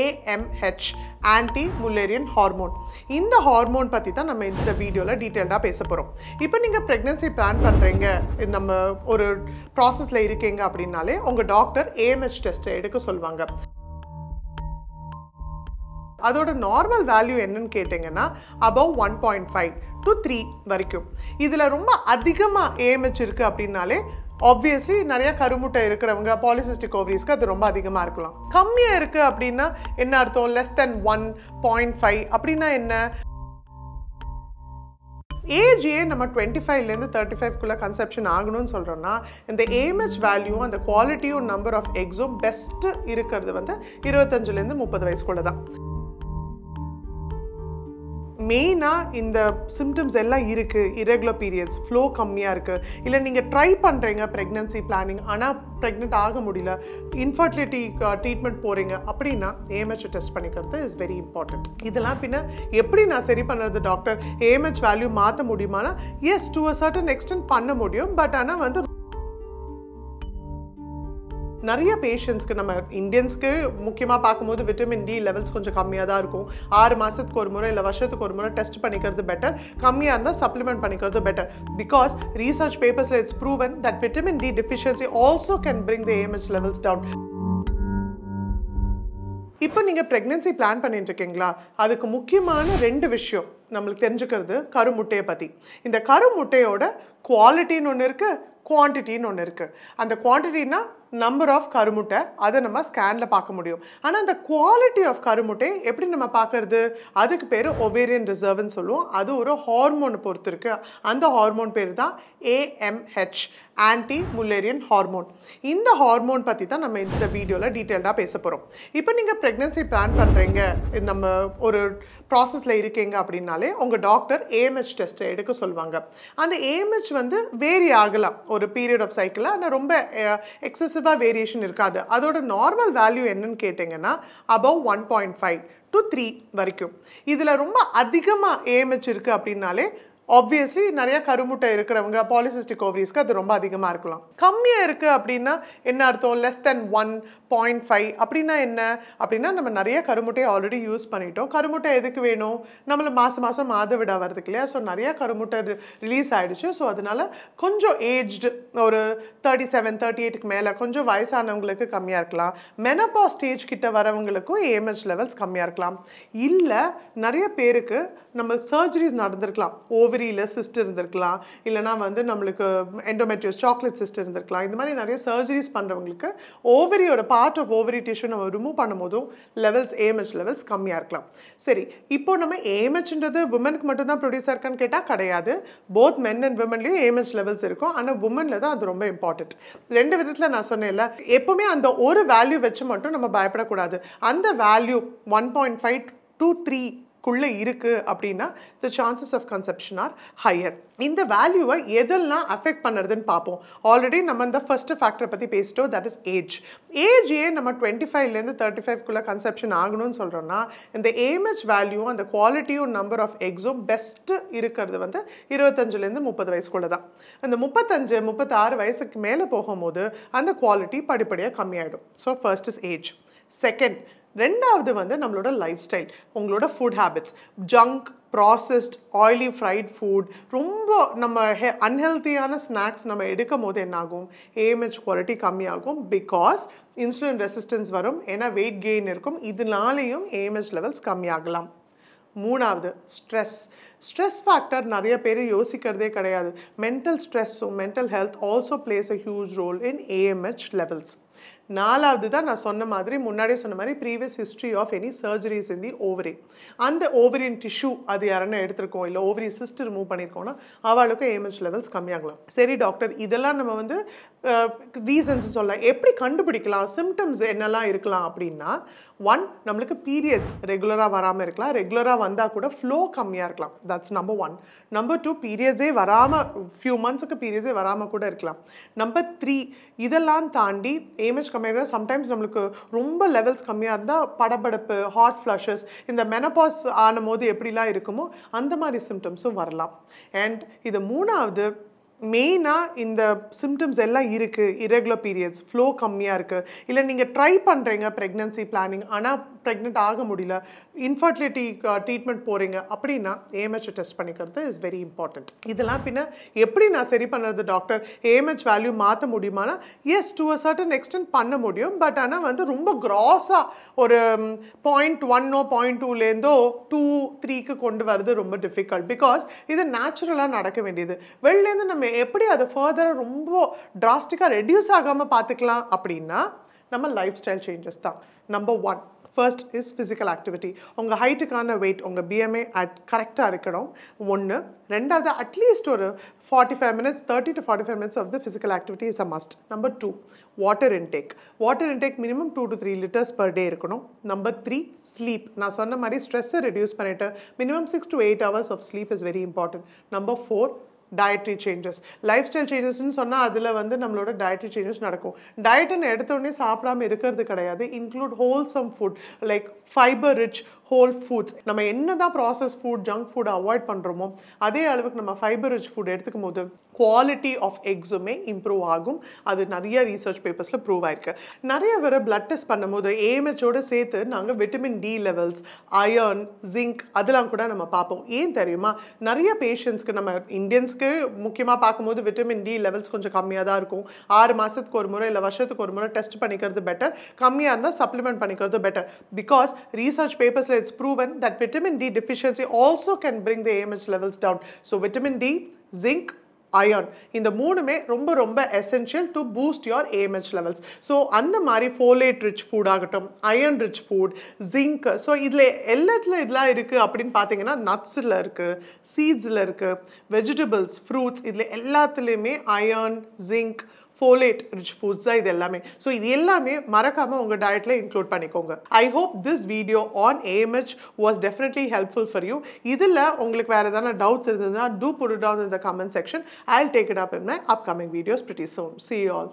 AMH anti mullerian hormone இந்த hormone பற்றி தான் நம்ம இந்த வீடியோவில் டீட்டெயில்டாக பேச போகிறோம் இப்போ நீங்கள் ப்ரெக்னென்சி பிளான் பண்ணுறீங்க நம்ம ஒரு ப்ராசஸில் இருக்கீங்க அப்படின்னாலே உங்கள் டாக்டர் ஏஎம்ஹெச் டெஸ்ட்டை எடுக்க சொல்லுவாங்க அதோட நார்மல் வேல்யூ என்னன்னு கேட்டிங்கன்னா above one point five to three வரைக்கும் இதில் ரொம்ப அதிகமாக ஏஎம்ஹெச் இருக்குது அப்படின்னாலே ஆப்வியஸ்லி நிறைய கருமுட்டை இருக்கிறவங்க பாலிசிஸ்டிக் ஓவரிஸ்க்கு அது ரொம்ப அதிகமாக இருக்கலாம் கம்மியாக இருக்குது அப்படின்னா என்ன அர்த்தம் less than one point five அப்படின்னா என்ன ஏஜ் ஏன் நம்ம டுவெண்ட்டி ஃபைவ்லேருந்து தேர்ட்டி ஃபைவ்க்குள்ளே கன்செப்ஷன் ஆகணும்னு சொல்கிறோன்னா இந்த ஏமேஜ் வேல்யூ அந்த குவாலிட்டியும் நம்பர் ஆஃப் எக்ஸும் பெஸ்ட்டு இருக்கிறது வந்து இருபத்தஞ்சுலேருந்து முப்பது வயசுக்குள்ளே தான் மெயினாக இந்த சிம்டம்ஸ் எல்லாம் இருக்குது இரகுலர் பீரியட்ஸ் ஃப்ளோ கம்மியாக இருக்குது இல்லை நீங்கள் ட்ரை பண்ணுறீங்க ப்ரெக்னென்சி பிளானிங் ஆனால் ப்ரெக்னென்ட் ஆக முடியல இன்ஃபர்டிலிட்டி ட்ரீட்மெண்ட் போகிறீங்க அப்படின்னா ஏஎம்ஹெச் டெஸ்ட் பண்ணிக்கிறது இஸ் வெரி இம்பார்ட்டண்ட் இதெல்லாம் பின்ன எப்படி நான் சரி பண்ணுறது டாக்டர் ஏஎம்ஹெச் வேல்யூ மாற்ற முடியுமானா yes to a certain extent பண்ண முடியும் பட் ஆனால் வந்து நிறைய பேஷண்ட்ஸ்க்கு நம்ம இந்தியன்ஸ்க்கு முக்கியமாக பார்க்கும்போது விட்டமின் டி லெவல்ஸ் கொஞ்சம் கம்மியாக தான் இருக்கும் ஆறு மாதத்துக்கு ஒரு முறை இல்லை வருஷத்துக்கு ஒரு முறை டெஸ்ட் பண்ணிக்கிறது பெட்டர் கம்மியாக இருந்தால் சப்ளிமெண்ட் பண்ணிக்கிறது பெட்டர் பிகாஸ் ரீசர்ச் பேப்பர்ஸில் it's proven that vitamin D deficiency also can bring the AMS levels down இப்போ நீங்கள் ப்ரெக்னென்சி பிளான் பண்ணிட்டு இருக்கீங்களா அதுக்கு முக்கியமான ரெண்டு விஷயம் நம்மளுக்கு தெரிஞ்சுக்கிறது கருமுட்டையை பற்றி இந்த கருமுட்டையோட குவாலிட்டின்னு ஒன்று இருக்குது குவான்டிட்டின்னு ஒன்று இருக்குது அந்த குவான்டிட்டின்னா நம்பர் ஆஃப் கருமுட்டை அதை நம்ம ஸ்கேனில் பார்க்க முடியும் ஆனால் அந்த குவாலிட்டி ஆஃப் கருமுட்டை எப்படி நம்ம பார்க்கறது அதுக்கு பேர் ஒபேரியன் ரிசர்வ்னு சொல்லுவோம் அது ஒரு ஹார்மோனை பொறுத்து இருக்குது அந்த ஹார்மோன் பேர் தான் ஏஎம்ஹெச் ஆன்டி முல்லேரியன் ஹார்மோன் இந்த ஹார்மோன் பற்றி தான் நம்ம இந்த வீடியோவில் டீட்டெயில்டாக பேச போகிறோம் இப்போ நீங்கள் ப்ரெக்னென்சி பிளான் பண்ணுறீங்க நம்ம ஒரு ப்ராசஸில் இருக்கீங்க அப்படின்னாலே உங்கள் டாக்டர் ஏஎம்ஹெச் டெஸ்ட்டை எடுக்க சொல்லுவாங்க அந்த ஏஎம்ஹெச் வந்து வேரி ஆகலாம் ஒரு பீரியட் ஆஃப் சைக்கிளில் ஆனால் ரொம்ப எக்ஸசிவாக வேரியேஷன் இருக்காது அதோட நார்மல் வேல்யூ என்னன்னு கேட்டிங்கன்னா above one point five to three வரைக்கும் இதில் ரொம்ப அதிகமாக ஏஎம்ஹெச் இருக்குது அப்படின்னாலே ஆப்வியஸ்லி நிறைய கருமுட்டை இருக்கிறவங்க பாலிசிஸ்டிக் ஓவரிஸ்க்கு அது ரொம்ப அதிகமாக இருக்கலாம் கம்மியாக இருக்குது அப்படின்னா என்ன அர்த்தம் less than one point five அப்படின்னா என்ன அப்படின்னா நம்ம நிறைய கருமுட்டையை ஆல்ரெடி யூஸ் பண்ணிட்டோம் கருமுட்டை எதுக்கு வேணும் நம்மளை மாதம் மாதம் மாதவிடா வரதுக்கு இல்லையா ஸோ நிறைய கருமுட்டை ரிலீஸ் ஆகிடுச்சு ஸோ அதனால கொஞ்சம் ஏஜ்டு ஒரு தேர்ட்டி செவன் தேர்ட்டி எயிட்டுக்கு மேலே கொஞ்சம் வயசானவங்களுக்கு கம்மியாக இருக்கலாம் மெனப்பா ஸ்டேஜ் கிட்ட வரவங்களுக்கும் ஏஎம்ஹெச் லெவல்ஸ் கம்மியாக இருக்கலாம் இல்லை நிறைய பேருக்கு நம்ம சர்ஜரிஸ் நடந்திருக்கலாம் ஓவர் ஓவரியில் சிஸ்ட் இருந்திருக்கலாம் இல்லைனா வந்து நம்மளுக்கு எண்டோமெட்ரியஸ் சாக்லேட் சிஸ்ட் இருந்திருக்கலாம் இந்த மாதிரி நிறைய சர்ஜரிஸ் பண்ணுறவங்களுக்கு ஓவரியோட பார்ட் ஆஃப் ஓவரி டிஷ்யூ நம்ம ரிமூவ் பண்ணும்போதும் லெவல்ஸ் ஏஎம்ஹெச் லெவல்ஸ் கம்மியாக இருக்கலாம் சரி இப்போ நம்ம ஏஎம்ஹெச்ன்றது உமனுக்கு மட்டும்தான் ப்ரொடியூஸ் இருக்கான்னு கேட்டால் கிடையாது போத் மென் அண்ட் உமன்லேயும் ஏஎம்ஹெச் லெவல்ஸ் இருக்கும் ஆனால் உமனில் தான் அது ரொம்ப இம்பார்ட்டண்ட் ரெண்டு விதத்தில் நான் சொன்னேன்ல எப்போவுமே அந்த ஒரு வேல்யூ வச்சு மட்டும் நம்ம பயப்படக்கூடாது அந்த value one point five to three குள்ளே இருக்குது அப்படின்னா the chances of conception are higher இந்த வேல்யூவை எதெல்லாம் அஃபெக்ட் பண்ணுறதுன்னு பார்ப்போம் ஆல்ரெடி நம்ம இந்த ஃபஸ்ட்டு ஃபேக்டரை பற்றி பேசிட்டோம் தட் இஸ் ஏஜ் ஏஜ் ஏன் நம்ம டுவெண்ட்டி ஃபைவ்லேருந்து தேர்ட்டி ஃபைவ்க்குள்ளே கன்செப்ஷன் ஆகணும்னு சொல்கிறோம்னா இந்த ஏமேஜ் வேல்யூவும் அந்த குவாலிட்டியும் நம்பர் ஆஃப் எக்ஸும் பெஸ்ட்டு இருக்கிறது வந்து இருபத்தஞ்சுலேருந்து முப்பது வயசுக்குள்ளே தான் அந்த முப்பத்தஞ்சு முப்பத்தாறு வயசுக்கு மேலே போகும்போது அந்த குவாலிட்டி படிப்படியாக கம்மியாயிடும் so first is age second ரெண்டாவது வந்து நம்மளோட லைஃப் ஸ்டைல் உங்களோட food habits junk processed oily fried food ரொம்ப நம்ம ஹெ அன்ஹெல்த்தியான ஸ்நாக்ஸ் நம்ம எடுக்கும் போது என்னாகும் ஏஎம்ஹெச் குவாலிட்டி கம்மியாகும் பிகாஸ் இன்சுலின் ரெசிஸ்டன்ஸ் வரும் ஏன்னா வெயிட் கெயின் இருக்கும் இதனாலேயும் ஏஎம்ஹெச் லெவல்ஸ் கம்மியாகலாம் மூணாவது ஸ்ட்ரெஸ் ஸ்ட்ரெஸ் ஃபேக்டர் நிறைய பேர் யோசிக்கிறதே கிடையாது மென்டல் ஸ்ட்ரெஸ்ஸும் mental health also plays a huge role in AMH levels நாலாவது தான் நான் சொன்ன மாதிரி முன்னாடியே சொன்ன மாதிரி previous history of any surgeries in the ovary அந்த ஓவரியன் டிஷ்யூ அது யாருன்னா எடுத்திருக்கோம் இல்லை ஓவரி சிஸ்ட் ரிமூவ் பண்ணியிருக்கோம்னா அவளுக்கு ஏஎம்ஹெச் லெவல்ஸ் கம்மியாகலாம் சரி டாக்டர் இதெல்லாம் நம்ம வந்து ரீசன்ஸ் சொல்லலாம் எப்படி கண்டுபிடிக்கலாம் சிம்டம்ஸ் என்னெல்லாம் இருக்கலாம் அப்படின்னா ஒன் நம்மளுக்கு பீரியட்ஸ் ரெகுலராக வராமல் இருக்கலாம் ரெகுலராக வந்தால் கூட ஃப்ளோ கம்மியாக இருக்கலாம் that's number one number two பீரியட்ஸே வராமல் ஃபியூ மந்த்ஸுக்கு பீரியட்ஸே வராமல் கூட இருக்கலாம் நம்பர் த்ரீ இதெல்லாம் தாண்டி ஏமெஜ் கம்மியாக சம்டைம்ஸ் நம்மளுக்கு ரொம்ப லெவல்ஸ் கம்மியாக இருந்தால் படபடப்பு ஹார்ட் ஃப்ளஷஸ் இந்த மெனபாஸ் ஆனும் போது எப்படிலாம் இருக்குமோ அந்த மாதிரி சிம்டம்ஸும் வரலாம் அண்ட் இது மூணாவது மெயினாக இந்த சிம்டம்ஸ் எல்லாம் இருக்குது இரகுலர் பீரியட்ஸ் ஃப்ளோ கம்மியாக இருக்குது இல்லை நீங்கள் ட்ரை பண்ணுறீங்க ப்ரெக்னென்சி பிளானிங் ஆனால் ப்ரெக்னென்ட் ஆக முடியல இன்ஃபர்டிலிட்டி ட்ரீட்மெண்ட் போகிறீங்க அப்படின்னா ஏஎம்ஹெச் டெஸ்ட் பண்ணிக்கிறது இஸ் வெரி இம்பார்ட்டண்ட் இதெல்லாம் பின்ன எப்படி நான் சரி பண்ணுறது டாக்டர் ஏஎம்ஹெச் வேல்யூ மாற்ற முடியுமானா yes to a certain extent பண்ண முடியும் பட் ஆனால் வந்து ரொம்ப க்ராஸாக ஒரு பாயிண்ட் ஒன்னோ பாயிண்ட் டூலேருந்தோ டூ த்ரீக்கு கொண்டு வரது ரொம்ப டிஃபிகல்ட் பிகாஸ் இது நேச்சுரலாக நடக்க வேண்டியது வெளிலேருந்து நம்ம எப்படி அதை ஃபர்தராக ரொம்ப டிராஸ்டிக்காக ரெடியூஸ் ஆகாமல் பார்த்துக்கலாம் அப்படின்னா நம்ம லைஃப் ஸ்டைல் சேஞ்சஸ் தான் number one first is physical activity உங்கள் ஹைட்டுக்கான வெயிட் உங்கள் பிஎம்ஏ அட் கரெக்டாக இருக்கணும் ஒன்று ரெண்டாவது அட்லீஸ்ட் ஒரு forty five minutes thirty to forty five minutes of the physical activity is a must number two water intake water intake minimum two to three litres per day இருக்கணும் number three sleep நான் சொன்ன மாதிரி ஸ்ட்ரெஸ்ஸை reduce பண்ணிவிட்டு minimum six to eight hours of sleep is very important number four dietary changes life style சேஞ்சஸ்ன்னு சொன்னால் அதில் வந்து நம்மளோட டயட்ரி சேஞ்சஸ் நடக்கும் டயட்டுன்னு எடுத்தோடனே சாப்பிடாம இருக்கிறது கிடையாது include wholesome food like fibre rich whole foods நம்ம என்ன தான் process food junk food avoid பண்ணுறோமோ அதே அளவுக்கு நம்ம ஃபைபர் ரிச் ஃபுட் எடுத்துக்கும் போது குவாலிட்டி ஆஃப் எக்ஸுமே இம்ப்ரூவ் ஆகும் அது நிறைய ரீசர்ச் பேப்பர்ஸில் ப்ரூவ் ஆயிருக்கு நிறைய பேர் பிளட் டெஸ்ட் பண்ணும்போது ஏஎம்ஹெச்சோடு சேர்த்து நாங்கள் vitamin D levels iron zinc அதெல்லாம் கூட நம்ம பார்ப்போம் ஏன் தெரியுமா நிறைய பேஷண்ட்ஸ்க்கு நம்ம இந்தியன்ஸ்க்கு முக்கியமாக பார்க்கும்போது விட்டமின் டி லெவல்ஸ் கொஞ்சம் கம்மியாக தான் இருக்கும் ஆறு மாதத்துக்கு ஒரு முறை இல்லை வருஷத்துக்கு ஒரு முறை டெஸ்ட் பண்ணிக்கிறது பெட்டர் கம்மியாக இருந்தால் சப்ளிமெண்ட் பண்ணிக்கிறது பெட்டர் பிகாஸ் ரீசர்ச் பேப்பர்ஸில் it's proven that vitamin D deficiency also can bring the AMH levels down. So vitamin D, zinc, iron இந்த மூணுமே ரொம்ப ரொம்ப essential to boost your AMH levels so அந்த மாதிரி ஃபோலேட் ரிச் ஃபுட் ஆகட்டும் iron rich food zinc so இதில் எல்லாத்துல இதெல்லாம் இருக்குது அப்படின்னு பார்த்தீங்கன்னா நட்ஸில் இருக்குது சீட்ஸில் இருக்குது வெஜிடபிள்ஸ் ஃப்ரூட்ஸ் இதில் எல்லாத்துலேயுமே iron zinc folate rich foods தான் இது எல்லாமே ஸோ இது எல்லாமே மறக்காமல் உங்கள் டயட்டில் இன்க்ளூட் பண்ணிக்கோங்க I hope this video on AMH was definitely helpful for you இதில் உங்களுக்கு வேறு எதனா டவுட்ஸ் இருந்ததுன்னா டூ புட் டவுன் இந்த comment section I take it up in my upcoming videos pretty soon see all